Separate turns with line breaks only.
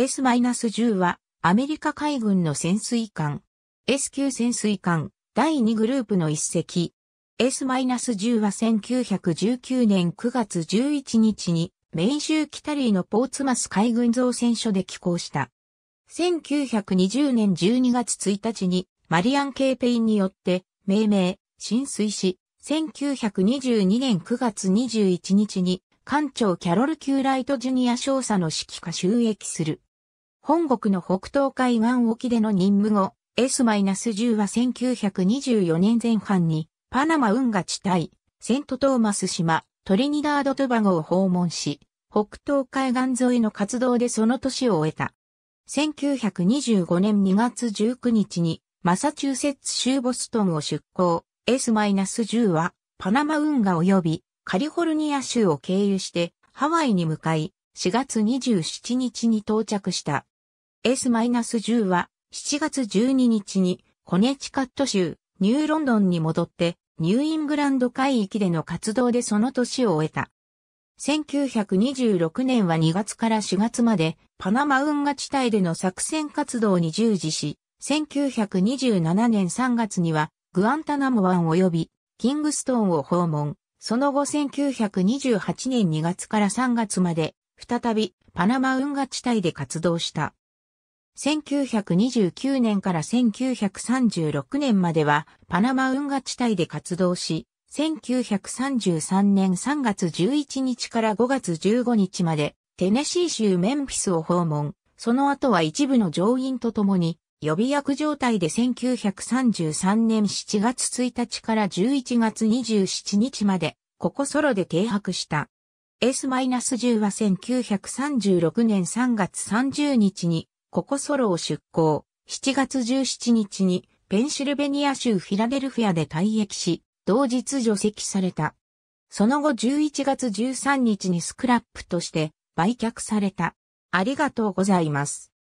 S-10 はアメリカ海軍の潜水艦。S 級潜水艦第2グループの一隻。S-10 は1919年9月11日にメイ州タリーのポーツマス海軍造船所で寄港した。1920年12月1日にマリアン・ケーペインによって命名、浸水し、1922年9月21日に艦長キャロル・キューライト・ジュニア少佐の指揮下収益する。本国の北東海岸沖での任務後、S-10 は1924年前半に、パナマ運河地帯、セントトーマス島、トリニダード・トバゴを訪問し、北東海岸沿いの活動でその年を終えた。1925年2月19日にマサチューセッツ州ボストンを出港、S-10 はパナマ運河及びカリフォルニア州を経由してハワイに向かい4月27日に到着した。S-10 は7月12日にコネチカット州ニューロンドンに戻ってニューイングランド海域での活動でその年を終えた。1926年は2月から4月までパナマ運河地帯での作戦活動に従事し、1927年3月にはグアンタナモ湾及びキングストーンを訪問。その後1928年2月から3月まで再びパナマ運河地帯で活動した。1929年から1936年まではパナマ運河地帯で活動し、1933年3月11日から5月15日までテネシー州メンフィスを訪問、その後は一部の上院と共に予備役状態で1933年7月1日から11月27日までここソロで停泊した。S-10 は1936年3月30日にここソロを出港、7月17日にペンシルベニア州フィラデルフィアで退役し、同日除籍された。その後11月13日にスクラップとして売却された。ありがとうございます。